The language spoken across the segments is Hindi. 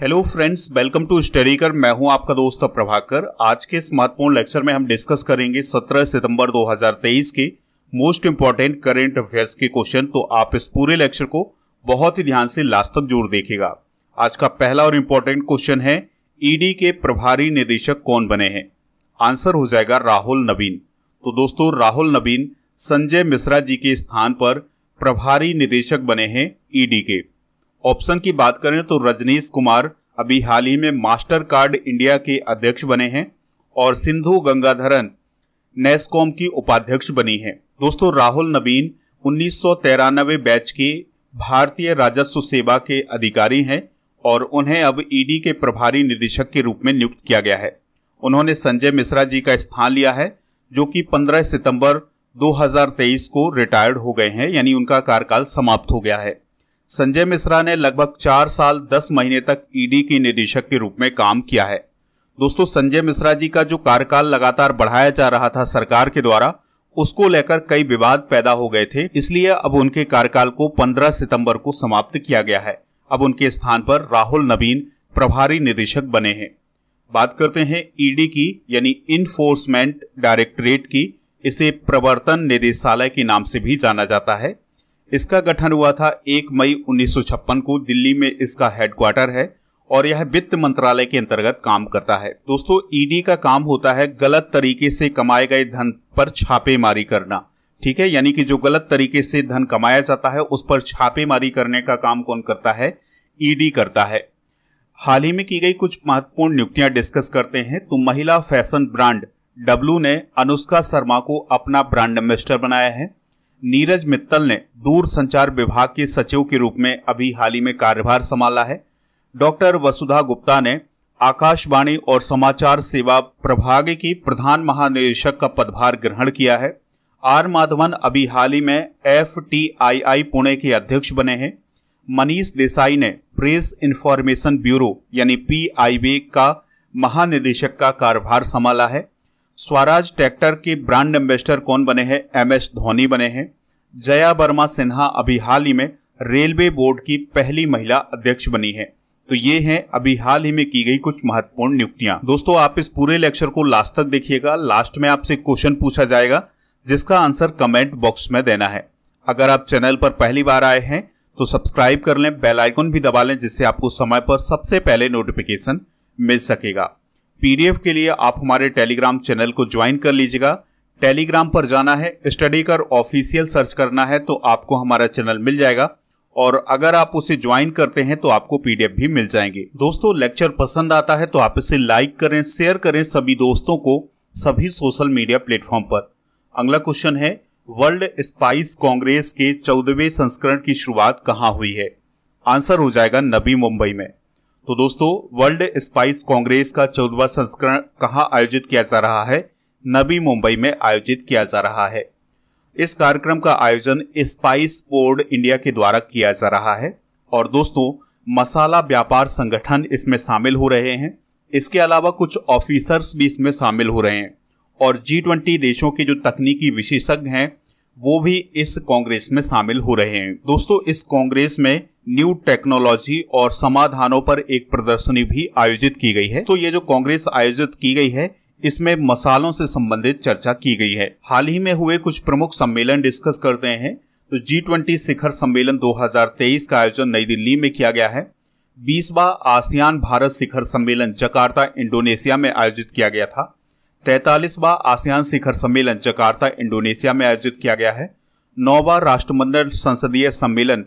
hello friends welcome to study कर मैं हूं आपका दोस्त प्रभाकर आज के इस महत्वपूर्ण लेक्चर में हम डिस्कस करेंगे 17 सितंबर 2023 के मोस्ट इंपॉर्टेंट करेंट अफेयर्स के क्वेश्चन तो आप इस पूरे लेक्चर को बहुत ही ध्यान से लास्ट तक जोर देखेगा आज का पहला और इम्पोर्टेंट क्वेश्चन है ईडी e के प्रभारी निदेशक कौन बने हैं आंसर हो जाएगा राहुल नवीन तो दोस्तों राहुल नवीन संजय मिश्रा जी के स्थान पर प्रभारी निदेशक बने हैं ईडी e के ऑप्शन की बात करें तो रजनीश कुमार अभी हाल ही में मास्टर कार्ड इंडिया के अध्यक्ष बने हैं और सिंधु गंगाधरन नेस्कॉम की उपाध्यक्ष बनी है दोस्तों राहुल नबीन उन्नीस बैच के भारतीय राजस्व सेवा के अधिकारी हैं और उन्हें अब ईडी के प्रभारी निदेशक के रूप में नियुक्त किया गया है उन्होंने संजय मिश्रा जी का स्थान लिया है जो कि 15 सितंबर 2023 को रिटायर्ड हो गए हैं यानी उनका कार्यकाल समाप्त हो गया है संजय मिश्रा ने लगभग चार साल दस महीने तक ईडी e के निदेशक के रूप में काम किया है दोस्तों संजय मिश्रा जी का जो कार्यकाल लगातार बढ़ाया जा रहा था सरकार के द्वारा उसको लेकर कई विवाद पैदा हो गए थे इसलिए अब उनके कार्यकाल को 15 सितंबर को समाप्त किया गया है अब उनके स्थान पर राहुल नवीन प्रभारी निदेशक बने हैं बात करते हैं ईडी e की यानी इन्फोर्समेंट डायरेक्टरेट की इसे प्रवर्तन निदेशालय के नाम से भी जाना जाता है इसका गठन हुआ था 1 मई 1956 को दिल्ली में इसका हेडक्वार्टर है और यह वित्त मंत्रालय के अंतर्गत काम करता है दोस्तों ईडी e का काम होता है गलत तरीके से कमाए गए धन पर छापेमारी करना ठीक है यानी कि जो गलत तरीके से धन कमाया जाता है उस पर छापेमारी करने का काम कौन करता है ईडी e करता है हाल ही में की गई कुछ महत्वपूर्ण नियुक्तियां डिस्कस करते हैं तो महिला फैशन ब्रांड डब्लू ने अनुष्का शर्मा को अपना ब्रांड एम्बेस्टर बनाया है नीरज मित्तल ने दूर संचार विभाग के सचिव के रूप में अभी हाल ही में कार्यभार संभाला है डॉक्टर वसुधा गुप्ता ने आकाशवाणी और समाचार सेवा प्रभाग की प्रधान महानिदेशक का पदभार ग्रहण किया है आर माधवन अभी हाल ही में F T I I Pune के अध्यक्ष बने हैं मनीष देसाई ने प्रेस इंफॉर्मेशन ब्यूरो यानी पी का महानिदेशक का कार्यभार संभाला है स्वराज ट्रैक्टर के ब्रांड एम्बेसडर कौन बने हैं एम एस धोनी बने हैं जया वर्मा सिन्हा अभी हाल ही में रेलवे बोर्ड की पहली महिला अध्यक्ष बनी है तो ये हैं अभी हाल ही में की गई कुछ महत्वपूर्ण नियुक्तियां दोस्तों आप इस पूरे लेक्चर को लास्ट तक देखिएगा लास्ट में आपसे क्वेश्चन पूछा जाएगा जिसका आंसर कमेंट बॉक्स में देना है अगर आप चैनल पर पहली बार आए हैं तो सब्सक्राइब कर लें बेल आइकन भी दबा लें जिससे आपको समय पर सबसे पहले नोटिफिकेशन मिल सकेगा पीडीएफ के लिए आप हमारे टेलीग्राम चैनल को ज्वाइन कर लीजिएगा टेलीग्राम पर जाना है स्टडी कर ऑफिशियल सर्च करना है तो आपको हमारा चैनल मिल जाएगा और अगर आप उसे ज्वाइन करते हैं तो आपको पीडीएफ भी मिल जाएंगे दोस्तों लेक्चर पसंद आता है तो आप इसे लाइक करें शेयर करें सभी दोस्तों को सभी सोशल मीडिया प्लेटफॉर्म पर अगला क्वेश्चन है वर्ल्ड स्पाइस कांग्रेस के चौदहवें संस्करण की शुरुआत कहाँ हुई है आंसर हो जाएगा नबी मुंबई में तो दोस्तों वर्ल्ड स्पाइस कांग्रेस का चौदवा संस्करण कहाँ आयोजित किया जा रहा है नवी मुंबई में आयोजित किया जा रहा है इस कार्यक्रम का आयोजन स्पाइस बोर्ड इंडिया के द्वारा किया जा रहा है और दोस्तों मसाला व्यापार संगठन इसमें शामिल हो रहे हैं इसके अलावा कुछ ऑफिसर्स भी इसमें शामिल हो रहे हैं और जी ट्वेंटी देशों के जो तकनीकी विशेषज्ञ हैं वो भी इस कांग्रेस में शामिल हो रहे हैं दोस्तों इस कांग्रेस में न्यू टेक्नोलॉजी और समाधानों पर एक प्रदर्शनी भी आयोजित की गई है तो ये जो कांग्रेस आयोजित की गई है इसमें मसालों से संबंधित चर्चा की गई है हाल ही में हुए कुछ प्रमुख सम्मेलन डिस्कस करते हैं तो जी ट्वेंटी शिखर सम्मेलन 2023 का आयोजन नई दिल्ली में किया गया है बीसवा आसियान भारत शिखर सम्मेलन जकार्ता इंडोनेशिया में आयोजित किया गया था तैतालीसवा आसियान शिखर सम्मेलन जकार्ता इंडोनेशिया में आयोजित किया गया है नौवा राष्ट्रमंडल संसदीय सम्मेलन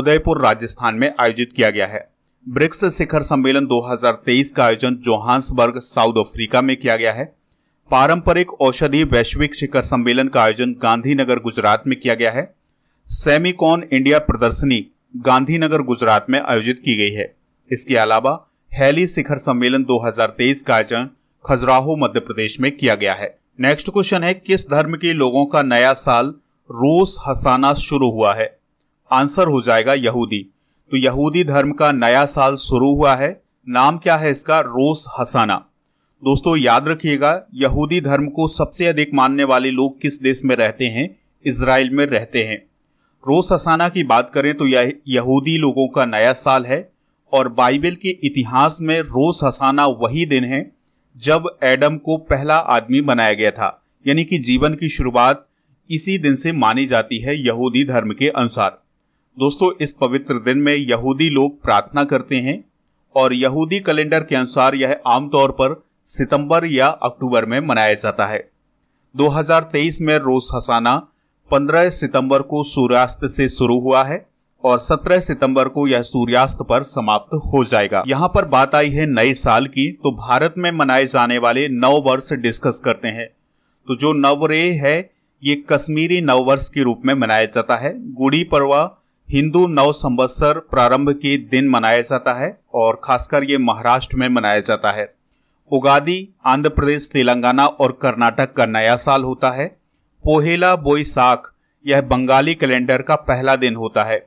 उदयपुर राजस्थान में आयोजित किया गया है ब्रिक्स शिखर सम्मेलन 2023 का आयोजन जोहान्सबर्ग साउथ अफ्रीका में किया गया है पारंपरिक औषधि वैश्विक शिखर सम्मेलन का आयोजन गांधीनगर गुजरात में किया गया है सेमिकॉन इंडिया प्रदर्शनी गांधीनगर गुजरात में आयोजित की गई है इसके अलावा हैली शिखर सम्मेलन 2023 का आयोजन खजुराहो मध्य प्रदेश में किया गया है नेक्स्ट क्वेश्चन है किस धर्म के लोगों का नया साल रोस हसाना शुरू हुआ है आंसर हो जाएगा यहूदी तो यहूदी धर्म का नया साल शुरू हुआ है नाम क्या है इसका रोस हसाना दोस्तों याद रखिएगा यहूदी धर्म को सबसे अधिक मानने वाले लोग किस देश में रहते हैं इसराइल में रहते हैं रोस हसाना की बात करें तो यह यहूदी लोगों का नया साल है और बाइबल के इतिहास में रोस हसाना वही दिन है जब एडम को पहला आदमी बनाया गया था यानी कि जीवन की शुरुआत इसी दिन से मानी जाती है यहूदी धर्म के अनुसार दोस्तों इस पवित्र दिन में यहूदी लोग प्रार्थना करते हैं और यहूदी कैलेंडर के अनुसार यह आमतौर पर सितंबर या अक्टूबर में मनाया जाता है 2023 में रोज हसाना 15 सितंबर को सूर्यास्त से शुरू हुआ है और 17 सितंबर को यह सूर्यास्त पर समाप्त हो जाएगा यहाँ पर बात आई है नए साल की तो भारत में मनाए जाने वाले नव वर्ष डिस्कस करते हैं तो जो नवरे है ये कश्मीरी नववर्ष के रूप में मनाया जाता है गुड़ी पड़वा हिंदू नव संवत्सर प्रारंभ के दिन मनाया जाता है और खासकर ये महाराष्ट्र में मनाया जाता है उगादी आंध्र प्रदेश तेलंगाना और कर्नाटक का नया साल होता है पोहेला बोईसाख यह बंगाली कैलेंडर का पहला दिन होता है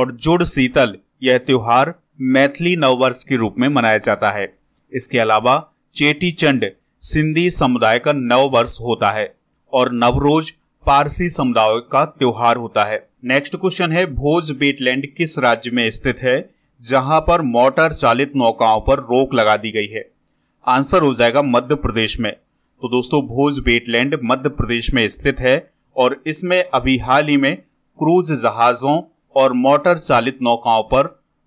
और जुड़ शीतल यह त्यौहार मैथिली नववर्ष के रूप में मनाया जाता है इसके अलावा चेटी चंड सिंधी समुदाय का नववर्ष होता है और नवरोज पारसी समुदाय का त्यौहार होता है नेक्स्ट क्वेश्चन है भोज बेटलैंड किस राज्य में स्थित है जहां पर मोटर चालित नौकाओं पर रोक लगा दी गई है आंसर हो जाएगा मध्य प्रदेश में तो दोस्तों भोज बेटलैंड मध्य प्रदेश में स्थित है और इसमें अभी हाल ही में क्रूज जहाजों और मोटर चालित नौकाओं पर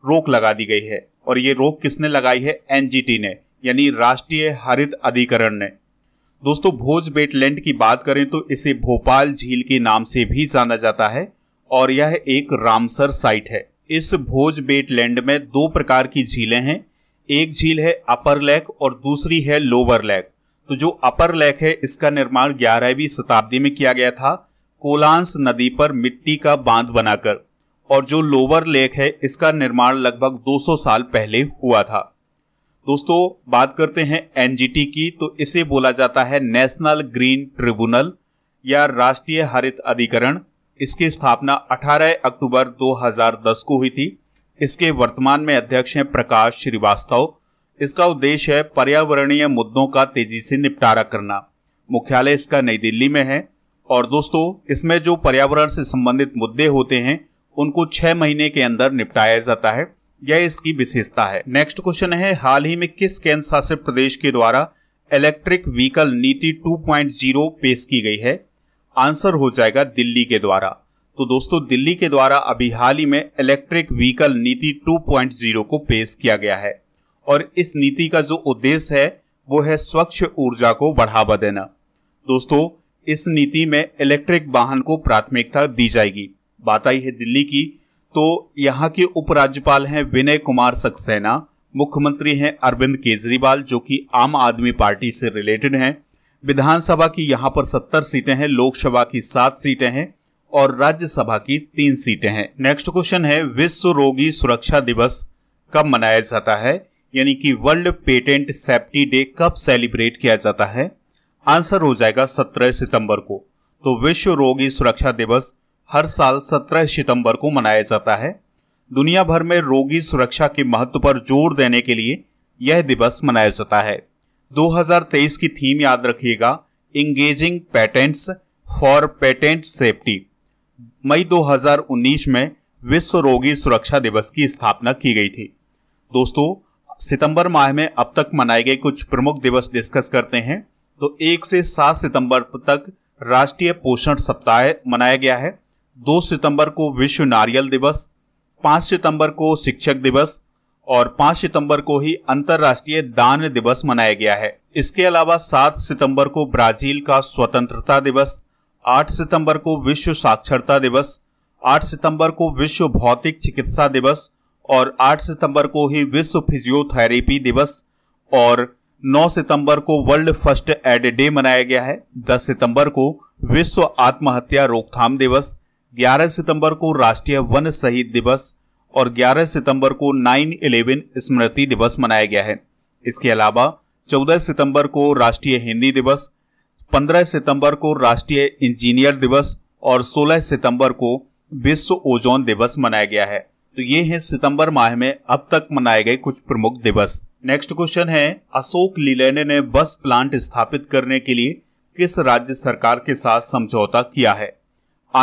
रोक लगा दी गई है और ये रोक किसने लगाई है एनजीटी ने यानी राष्ट्रीय हरित अधिकरण ने दोस्तों भोज बेटलैंड की बात करें तो इसे भोपाल झील के नाम से भी जाना जाता है और यह एक रामसर साइट है इस भोज बेट लैंड में दो प्रकार की झीलें हैं एक झील है अपर लेक और दूसरी है लोअर लेक तो जो अपर लेक है इसका निर्माण ग्यारहवीं शताब्दी में किया गया था कोलांस नदी पर मिट्टी का बांध बनाकर और जो लोअर लेक है इसका निर्माण लगभग 200 साल पहले हुआ था दोस्तों बात करते हैं एनजीटी की तो इसे बोला जाता है नेशनल ग्रीन ट्रिब्यूनल या राष्ट्रीय हरित अधिकरण इसकी स्थापना 18 अक्टूबर 2010 को हुई थी इसके वर्तमान में अध्यक्ष हैं प्रकाश श्रीवास्तव इसका उद्देश्य है पर्यावरणीय मुद्दों का तेजी से निपटारा करना मुख्यालय इसका नई दिल्ली में है और दोस्तों इसमें जो पर्यावरण से संबंधित मुद्दे होते हैं उनको छह महीने के अंदर निपटाया जाता है यह इसकी विशेषता है नेक्स्ट क्वेश्चन है हाल ही में किस केंद्र शासित प्रदेश के द्वारा इलेक्ट्रिक व्हीकल नीति 2.0 पेश की गई है आंसर हो जाएगा दिल्ली के द्वारा तो दोस्तों दिल्ली के द्वारा अभी हाल ही में इलेक्ट्रिक व्हीकल नीति 2.0 को पेश किया गया है और इस नीति का जो उद्देश्य है वो है स्वच्छ ऊर्जा को बढ़ावा देना दोस्तों इस नीति में इलेक्ट्रिक वाहन को प्राथमिकता दी जाएगी बात आई है दिल्ली की तो यहाँ के उपराज्यपाल हैं विनय कुमार सक्सेना मुख्यमंत्री हैं अरविंद केजरीवाल जो कि आम आदमी पार्टी से रिलेटेड हैं विधानसभा की यहाँ पर सत्तर सीटें हैं लोकसभा की सात सीटें हैं और राज्यसभा की तीन सीटें हैं नेक्स्ट क्वेश्चन है विश्व रोगी सुरक्षा दिवस कब मनाया जाता है यानी कि वर्ल्ड पेटेंट सेफ्टी डे कब सेलिब्रेट किया जाता है आंसर हो जाएगा 17 सितंबर को तो विश्व रोगी सुरक्षा दिवस हर साल 17 सितंबर को मनाया जाता है दुनिया भर में रोगी सुरक्षा के महत्व पर जोर देने के लिए यह दिवस मनाया जाता है 2023 की थीम याद रखिएगा engaging patents for patent safety मई 2019 में विश्व रोगी सुरक्षा दिवस की स्थापना की गई थी दोस्तों सितंबर माह में अब तक मनाए गए कुछ प्रमुख दिवस डिस्कस करते हैं तो एक से सात सितंबर तक राष्ट्रीय पोषण सप्ताह मनाया गया है दो सितंबर को विश्व नारियल दिवस पांच सितंबर को शिक्षक दिवस और 5 सितंबर को ही अंतर्राष्ट्रीय दान दिवस मनाया गया है इसके अलावा 7 सितंबर को ब्राजील का स्वतंत्रता दिवस 8 सितंबर को विश्व साक्षरता दिवस 8 सितंबर को विश्व भौतिक चिकित्सा दिवस और 8 सितंबर को ही विश्व फिजियोथेरेपी दिवस और 9 सितंबर को वर्ल्ड फर्स्ट एड डे मनाया गया है 10 सितंबर को विश्व आत्महत्या रोकथाम दिवस 11 सितंबर को राष्ट्रीय वन शहीद दिवस और 11 सितंबर को 9 इलेवन स्मृति दिवस मनाया गया है इसके अलावा 14 सितंबर को राष्ट्रीय हिंदी दिवस 15 सितंबर को राष्ट्रीय इंजीनियर दिवस और 16 सितंबर को विश्व ओजोन दिवस मनाया गया है तो ये है सितंबर माह में अब तक मनाए गए कुछ प्रमुख दिवस नेक्स्ट क्वेश्चन है अशोक लीलैंड ने बस प्लांट स्थापित करने के लिए किस राज्य सरकार के साथ समझौता किया है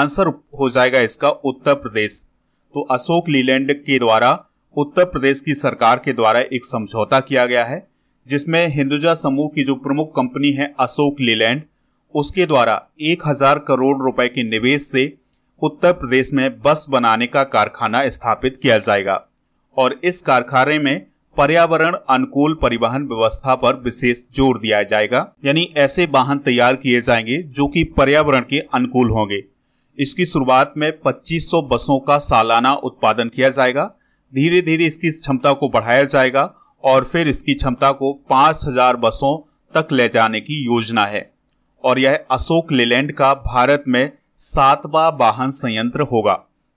आंसर हो जाएगा इसका उत्तर प्रदेश तो अशोक लीलैंड के द्वारा उत्तर प्रदेश की सरकार के द्वारा एक समझौता किया गया है जिसमें हिंदुजा समूह की जो प्रमुख कंपनी है अशोक लीलैंड उसके द्वारा एक हजार करोड़ रुपए के निवेश से उत्तर प्रदेश में बस बनाने का कारखाना स्थापित किया जाएगा और इस कारखाने में पर्यावरण अनुकूल परिवहन व्यवस्था पर विशेष जोर दिया जाएगा यानी ऐसे वाहन तैयार किए जाएंगे जो कि पर्यावरण के अनुकूल होंगे इसकी शुरुआत में 2500 बसों का सालाना उत्पादन किया जाएगा धीरे धीरे इसकी क्षमता को बढ़ाया जाएगा और फिर इसकी क्षमता को 5000 बसों तक ले जाने की योजना है और यह अशोक लेलैंड का भारत में सातवां वाहन संयंत्र होगा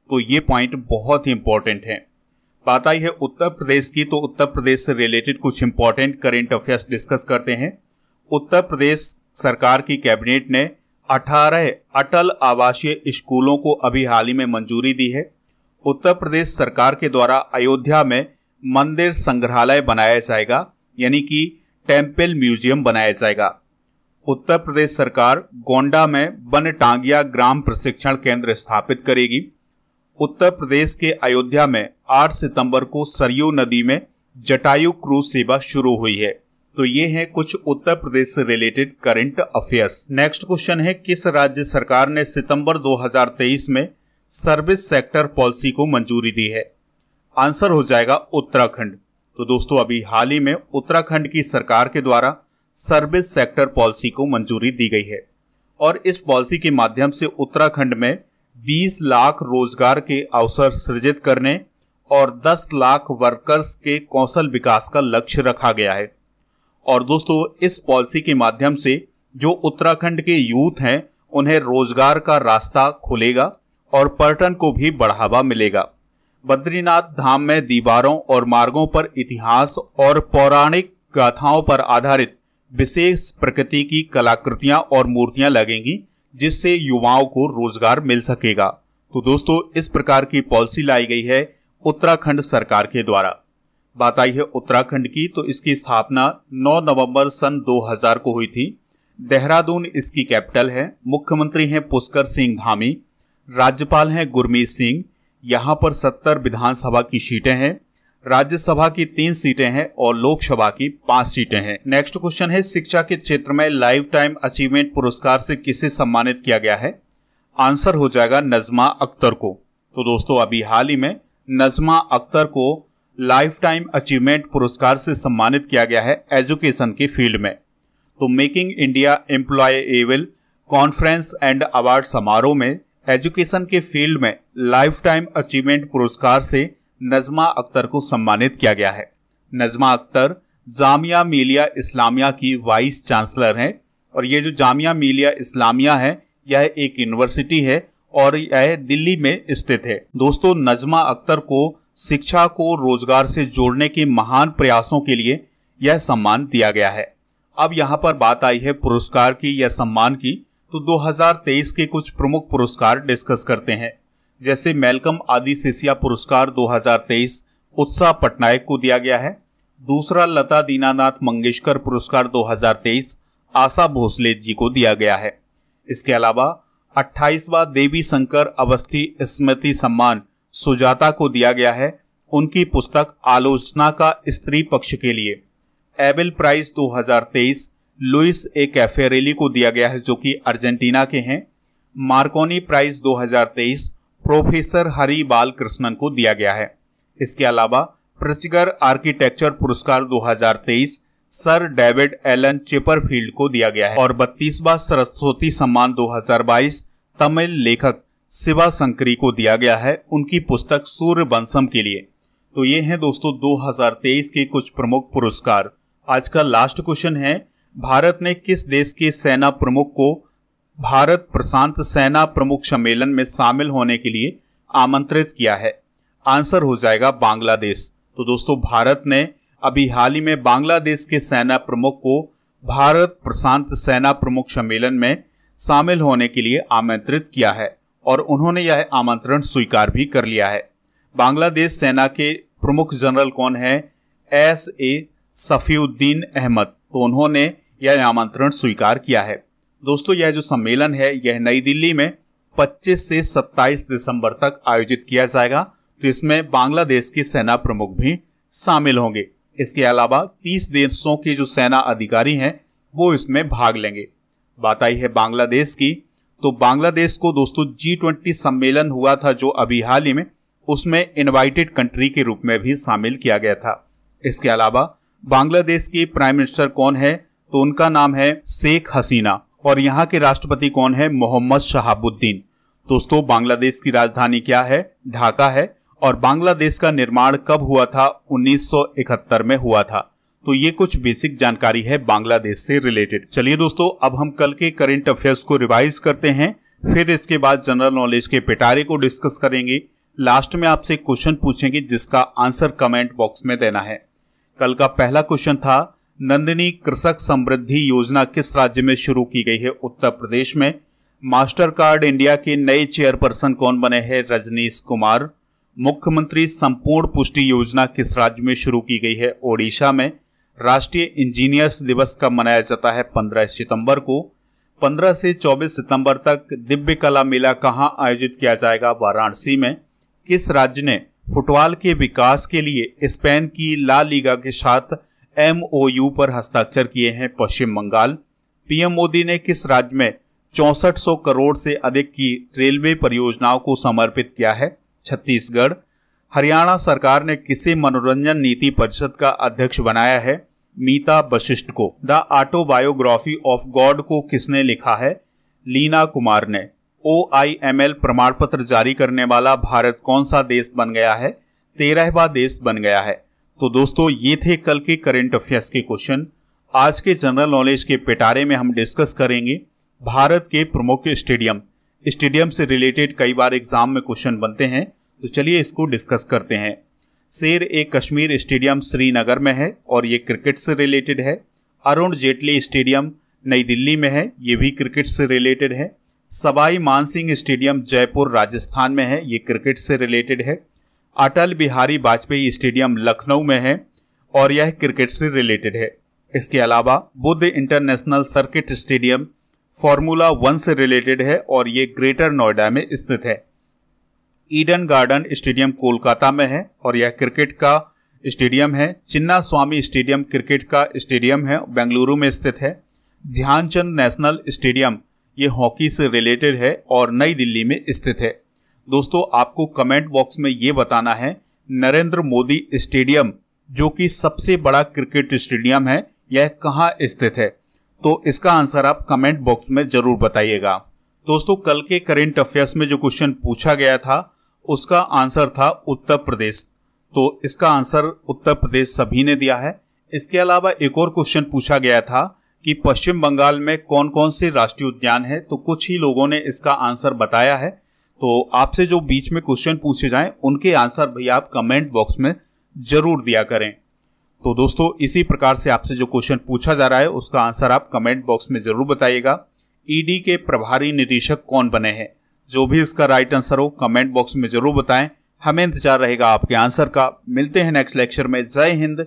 तो ये पॉइंट बहुत ही इंपॉर्टेंट है बात आई है उत्तर प्रदेश की तो उत्तर प्रदेश से रिलेटेड कुछ इंपॉर्टेंट करेंट अफेयर्स डिस्कस करते हैं उत्तर प्रदेश सरकार की कैबिनेट ने अठारह अटल आवासीय स्कूलों को अभी हाल ही में मंजूरी दी है उत्तर प्रदेश सरकार के द्वारा अयोध्या में मंदिर संग्रहालय बनाया जाएगा यानी कि टेम्पल म्यूजियम बनाया जाएगा उत्तर प्रदेश सरकार गोंडा में बन टांगिया ग्राम प्रशिक्षण केंद्र स्थापित करेगी उत्तर प्रदेश के अयोध्या में 8 सितंबर को सरयू नदी में जटायु क्रूज सेवा शुरू हुई है तो ये हैं कुछ उत्तर प्रदेश से related current affairs next question है किस राज्य सरकार ने सितंबर 2023 में सर्विस सेक्टर पॉलिसी को मंजूरी दी है आंसर हो जाएगा उत्तराखंड तो दोस्तों अभी हाल ही में उत्तराखंड की सरकार के द्वारा सर्विस सेक्टर पॉलिसी को मंजूरी दी गई है और इस पॉलिसी के माध्यम से उत्तराखंड में 20 लाख रोजगार के अवसर सृजित करने और 10 लाख वर्कर्स के कौशल विकास का लक्ष्य रखा गया है और दोस्तों इस पॉलिसी के माध्यम से जो उत्तराखंड के यूथ हैं उन्हें रोजगार का रास्ता खुलेगा और पर्यटन को भी बढ़ावा मिलेगा बद्रीनाथ धाम में दीवारों और मार्गों पर इतिहास और पौराणिक गाथाओं पर आधारित विशेष प्रकृति की कलाकृतियां और मूर्तियां लगेंगी जिससे युवाओं को रोजगार मिल सकेगा तो दोस्तों इस प्रकार की पॉलिसी लाई गई है उत्तराखंड सरकार के द्वारा बात आई है उत्तराखंड की तो इसकी स्थापना 9 नवंबर सन 2000 को हुई थी देहरादून इसकी कैपिटल है मुख्यमंत्री हैं पुष्कर सिंह धामी राज्यपाल हैं गुरमीत सिंह यहाँ पर 70 विधानसभा की सीटें हैं राज्यसभा की तीन सीटें हैं और लोकसभा की पांच सीटें हैं नेक्स्ट क्वेश्चन है शिक्षा के क्षेत्र में लाइफ टाइम अचीवमेंट पुरस्कार से किसे सम्मानित किया गया है आंसर हो जाएगा नजमा अख्तर को तो दोस्तों अभी हाल ही में नजमा अख्तर को लाइफ टाइम अचीवमेंट पुरस्कार से सम्मानित किया गया है एजुकेशन के फील्ड में तो making India employable conference and award समारोह में एजुकेशन के फील्ड में लाइफ टाइम अचीवमेंट पुरस्कार से नजमा अख्तर को सम्मानित किया गया है नजमा अख्तर जामिया मिलिया इस्लामिया की वाइस चांसलर हैं और ये जो जामिया मिलिया इस्लामिया है यह एक यूनिवर्सिटी है और यह दिल्ली में स्थित है दोस्तों नजमा अख्तर को शिक्षा को रोजगार से जोड़ने के महान प्रयासों के लिए यह सम्मान दिया गया है अब यहाँ पर बात आई है पुरस्कार की या सम्मान की तो 2023 के कुछ प्रमुख पुरस्कार डिस्कस करते हैं जैसे मेलकम आदि सिसिया पुरस्कार 2023 उत्साह पटनायक को दिया गया है दूसरा लता दीनानाथ मंगेशकर पुरस्कार 2023 आशा भोसले जी को दिया गया है इसके अलावा अट्ठाईसवा देवी शंकर अवस्थी स्मृति सम्मान सुजाता को दिया गया है उनकी पुस्तक आलोचना का स्त्री पक्ष के लिए Abel prize 2023 Luis A Caffarelli को दिया गया है जो कि अर्जेंटीना के हैं मार्कोनी प्राइज 2023 प्रोफेसर हरि बाल कृष्णन को दिया गया है इसके अलावा प्रचगर आर्किटेक्चर पुरस्कार 2023 सर डेविड एलन चिपरफील्ड को दिया गया है और बत्तीसवा सरस्वती सम्मान 2022 तमिल लेखक शिवा संकरी को दिया गया है उनकी पुस्तक सूर्य बंसम के लिए तो ये हैं दोस्तों 2023 के कुछ प्रमुख पुरस्कार आज का लास्ट क्वेश्चन है भारत ने किस देश के सेना प्रमुख को भारत प्रशांत सेना प्रमुख सम्मेलन में शामिल होने के लिए आमंत्रित किया है आंसर हो जाएगा बांग्लादेश तो दोस्तों भारत ने अभी हाल ही में बांग्लादेश के सेना प्रमुख को भारत प्रशांत सेना प्रमुख सम्मेलन में शामिल होने के लिए आमंत्रित किया है और उन्होंने यह आमंत्रण स्वीकार भी कर लिया है बांग्लादेश सेना के प्रमुख जनरल कौन है एस ए सफ़ीउद्दीन अहमद तो उन्होंने यह आमंत्रण स्वीकार किया है दोस्तों यह जो सम्मेलन है यह नई दिल्ली में 25 से 27 दिसंबर तक आयोजित किया जाएगा तो इसमें बांग्लादेश के सेना प्रमुख भी शामिल होंगे इसके अलावा 30 देशों के जो सेना अधिकारी हैं वो इसमें भाग लेंगे बात आई है बांग्लादेश की तो बांग्लादेश को दोस्तों जी ट्वेंटी सम्मेलन हुआ था जो अभी हाल ही में उसमें इनवाइटेड कंट्री के रूप में भी शामिल किया गया था इसके अलावा बांग्लादेश के प्राइम मिनिस्टर कौन है तो उनका नाम है शेख हसीना और यहाँ के राष्ट्रपति कौन है मोहम्मद शहाबुद्दीन दोस्तों बांग्लादेश की राजधानी क्या है ढाका है और बांग्लादेश का निर्माण कब हुआ था 1971 में हुआ था तो ये कुछ बेसिक जानकारी है बांग्लादेश से रिलेटेड चलिए दोस्तों अब हम कल के करंट अफेयर्स को रिवाइज करते हैं फिर इसके बाद जनरल नॉलेज के पिटारे को डिस्कस करेंगे लास्ट में आपसे क्वेश्चन पूछेंगे जिसका आंसर कमेंट बॉक्स में देना है कल का पहला क्वेश्चन था नंदिनी कृषक समृद्धि योजना किस राज्य में शुरू की गई है उत्तर प्रदेश में मास्टर कार्ड इंडिया के नए चेयरपर्सन कौन बने हैं रजनीश कुमार मुख्यमंत्री संपूर्ण पुष्टि योजना किस राज्य में शुरू की गई है ओडिशा में राष्ट्रीय इंजीनियर्स दिवस का मनाया जाता है 15 सितंबर को 15 से 24 सितंबर तक दिव्य कला मेला कहाँ आयोजित किया जाएगा वाराणसी में किस राज्य ने फुटबॉल के विकास के लिए स्पेन की ला लीगा के साथ एम पर हस्ताक्षर किए हैं पश्चिम बंगाल पीएम मोदी ने किस राज्य में चौसठ करोड़ से अधिक की रेलवे परियोजनाओं को समर्पित किया है छत्तीसगढ़ हरियाणा सरकार ने किसे मनोरंजन नीति परिषद का अध्यक्ष बनाया है मीता वशिष्ठ को द ऑटोबायोग्राफी ऑफ गॉड को किसने लिखा है लीना कुमार ने ओ आई एम एल प्रमाण पत्र जारी करने वाला भारत कौन सा देश बन गया है तेरहवा देश बन गया है तो दोस्तों ये थे कल के करेंट अफेयर्स के क्वेश्चन आज के जनरल नॉलेज के पिटारे में हम डिस्कस करेंगे भारत के प्रमुख स्टेडियम स्टेडियम से रिलेटेड कई बार एग्जाम में क्वेश्चन बनते हैं तो चलिए इसको डिस्कस करते हैं शेर ए कश्मीर स्टेडियम श्रीनगर में है और ये क्रिकेट से रिलेटेड है अरुण जेटली स्टेडियम नई दिल्ली में है ये भी क्रिकेट से रिलेटेड है सवाई मानसिंह स्टेडियम जयपुर राजस्थान में है ये क्रिकेट से रिलेटेड है अटल बिहारी वाजपेयी स्टेडियम लखनऊ में है और यह क्रिकेट से रिलेटेड है इसके अलावा Buddh international circuit stadium formula one से रिलेटेड है और ये ग्रेटर नोएडा में स्थित है ईडन गार्डन स्टेडियम कोलकाता में है और यह क्रिकेट का स्टेडियम है चिन्ना स्वामी स्टेडियम क्रिकेट का स्टेडियम है बेंगलुरु में स्थित है ध्यानचंद नेशनल स्टेडियम ये हॉकी से रिलेटेड है और नई दिल्ली में स्थित है दोस्तों आपको कमेंट बॉक्स में ये बताना है नरेंद्र मोदी स्टेडियम जो कि सबसे बड़ा क्रिकेट स्टेडियम है यह कहाँ स्थित है तो इसका आंसर आप कमेंट बॉक्स में जरूर बताइएगा दोस्तों कल के करेंट अफेयर्स में जो क्वेश्चन पूछा गया था उसका आंसर था उत्तर प्रदेश तो इसका आंसर उत्तर प्रदेश सभी ने दिया है इसके अलावा एक और क्वेश्चन पूछा गया था कि पश्चिम बंगाल में कौन कौन से राष्ट्रीय उद्यान है तो कुछ ही लोगों ने इसका आंसर बताया है तो आपसे जो बीच में क्वेश्चन पूछे जाएं उनके आंसर भी आप कमेंट बॉक्स में जरूर दिया करें तो दोस्तों इसी प्रकार से आपसे जो क्वेश्चन पूछा जा रहा है उसका आंसर आप कमेंट बॉक्स में जरूर बताइएगा ईडी के प्रभारी निदेशक कौन बने हैं जो भी इसका राइट आंसर हो कमेंट बॉक्स में जरूर बताएं हमें इंतजार रहेगा आपके आंसर का मिलते हैं नेक्स्ट लेक्चर में जय हिंद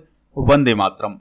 वंदे मातरम